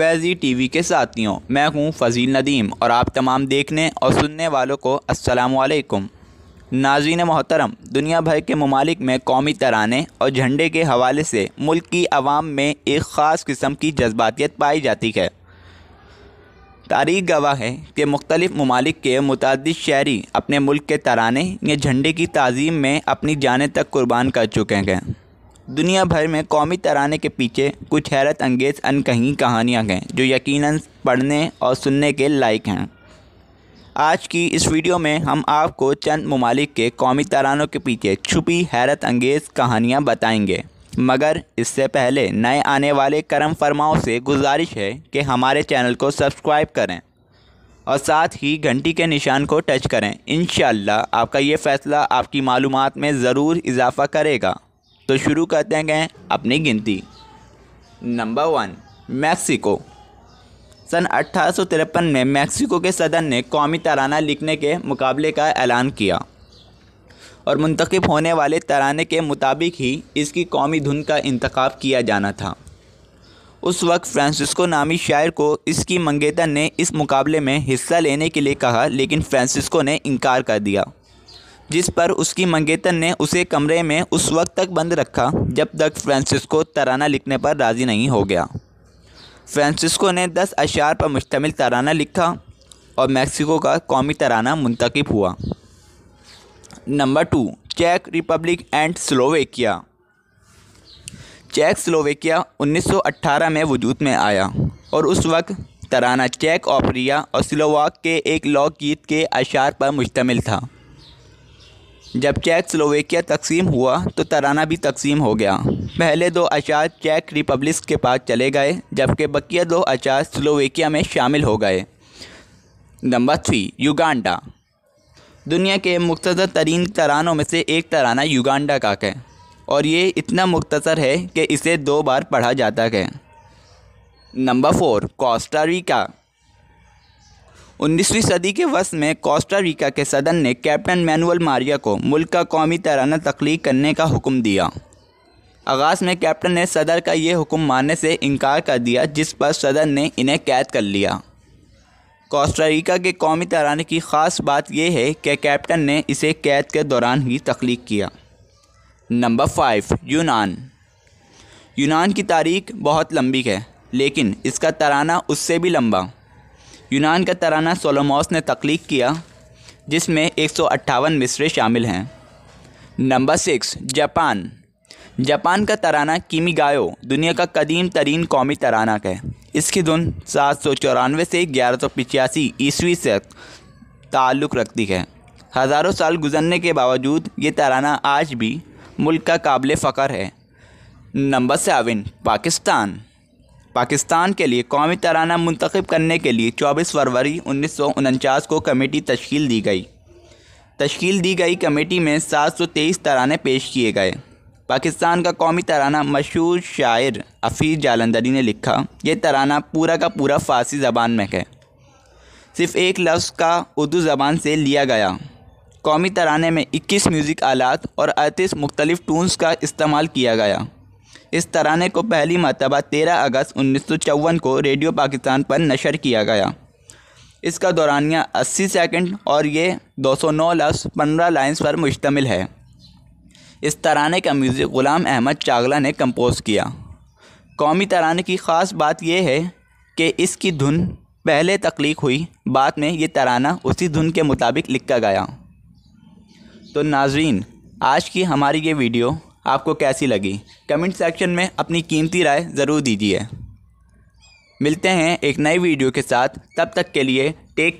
Faizi TV के साथियों मैं हूं फजील नदीम और आप तमाम देखने और सुनने वालों को अस्सलाम वालेकुम नाजीन मोहतरम दुनिया भर के ममालिक में कौमी तराने और झंडे के हवाले से मुल्क की आवाम में एक ख़ास किस्म की जज्बातियत पाई जाती है तारीख गवाह है कि मुख्तलिफ़ ममालिक के मुतद शहरी अपने मुल्क के तराने या झंडे की तज़ीम में अपनी जानें तक कुर्बान कर चुके हैं दुनिया भर में कौमी तराने के पीछे कुछ हैरत अंगेज़ अनकहीं कहानियाँ हैं जो यकीनन पढ़ने और सुनने के लायक हैं आज की इस वीडियो में हम आपको चंद ममालिक के कौमी तरानों के पीछे छुपी हैरत अंगेज़ कहानियाँ बताएंगे मगर इससे पहले नए आने वाले करम फरमाओं से गुजारिश है कि हमारे चैनल को सब्सक्राइब करें और साथ ही घंटी के निशान को टच करें इन आपका ये फ़ैसला आपकी मालूम में ज़रूर इजाफ़ा करेगा तो शुरू करते हैं गए अपनी गिनती नंबर वन मैक्सिको सन अट्ठारह में मैक्सिको के सदन ने कौमी तराना लिखने के मुकाबले का ऐलान किया और मंतखब होने वाले तराने के मुताबिक ही इसकी कौमी धुन का इंतखब किया जाना था उस वक्त फ्रांसिस्को नामी शायर को इसकी मंगेतर ने इस मुकाबले में हिस्सा लेने के लिए कहा लेकिन फ्रांसिस्को ने इनकार कर दिया जिस पर उसकी मंगेतर ने उसे कमरे में उस वक्त तक बंद रखा जब तक फ्रांसिस्को तराना लिखने पर राज़ी नहीं हो गया फ्रांसिस्को ने दस अशार पर मुश्तमिल तराना लिखा और मैक्सिको का कौमी तराना मुंतखब हुआ नंबर टू चेक Republic and Slovakia Czechoslovakia 1918 में वजूद में आया और उस वक्त तराना चेक ऑपरिया और स्लोवाक के एक लॉ गीत के अशार पर मुश्तमिल था जब चेक स्लोवेकिया तकसीम हुआ तो तराना भी तकसीम हो गया पहले दो अचार चेक रिपब्लिक के पास चले गए जबकि बकिया दो अचार स्लोवेकिया में शामिल हो गए नंबर थ्री युगांडा दुनिया के मुख्तर तरीन तरानों में से एक तराना युगांडा का है और ये इतना मुख्तर है कि इसे दो बार पढ़ा जाता है नंबर फोर कोस्टारिका उन्नीसवीं सदी के वस्त में कोस्टारिका के सदन ने कैप्टन मैनुअल मारिया को मुल्क का कौमी तराना तख्लीक करने का हुक्म दिया आगाज़ में कैप्टन ने सदर का ये हुक्म मानने से इनकार कर दिया जिस पर सदर ने इन्हें कैद कर लिया कोस्टारिका के कौमी तराने की ख़ास बात यह है कि कैप्टन ने इसे कैद के दौरान ही तख्लीक किया नंबर फाइव यूनान यूनान की तारीख बहुत लंबी है लेकिन इसका तराना उससे भी लंबा यूनान का तराना सोलोमोस ने तख्लीक किया जिसमें एक सौ अट्ठावन मिसरे शामिल हैं नंबर सिक्स जापान जापान का तराना कीमी गायो दुनिया का कदीम तरीन कौमी तराना है इसकी धुन सात सौ चौरानवे से ग्यारह सौ पिचासी ईस्वी से ताल्लुक़ रखती है हज़ारों साल गुजरने के बावजूद ये तराना आज भी मुल्क का काबिल फ़खर है नंबर सेवन पाकिस्तान पाकिस्तान के लिए कौमी तराना मंतखब करने के लिए चौबीस फरवरी उन्नीस को कमेटी तश्ील दी गई तश्ील दी गई कमेटी में सात सौ तेईस तराने पेश किए गए पाकिस्तान का कौमी तराना मशहूर शायर अफीर जालंदरी ने लिखा यह तराना पूरा का पूरा फ़ारसी ज़बान में है सिर्फ एक लफ्ज़ का उर्दू ज़बान से लिया गया कौमी तराने में इक्कीस म्यूज़िक आलात और अड़तीस मुख्तलिफ़ टूनस का इस्तेमाल किया गया इस तराने को पहली मरतबा तेरह अगस्त उन्नीस को रेडियो पाकिस्तान पर नशर किया गया इसका दौरानिया 80 सेकंड और ये 209 लफ्स पंद्रह लाइन्स पर मुश्तमिल है इस तराने का म्यूज़िक ग़ुलाम अहमद चागला ने कंपोज़ किया कौमी तराने की ख़ास बात यह है कि इसकी धुन पहले तख्लीक हुई बाद में ये तराना उसी धुन के मुताबिक लिखा गया तो नाजरीन आज की हमारी ये वीडियो आपको कैसी लगी कमेंट सेक्शन में अपनी कीमती राय ज़रूर दीजिए मिलते हैं एक नई वीडियो के साथ तब तक के लिए टेक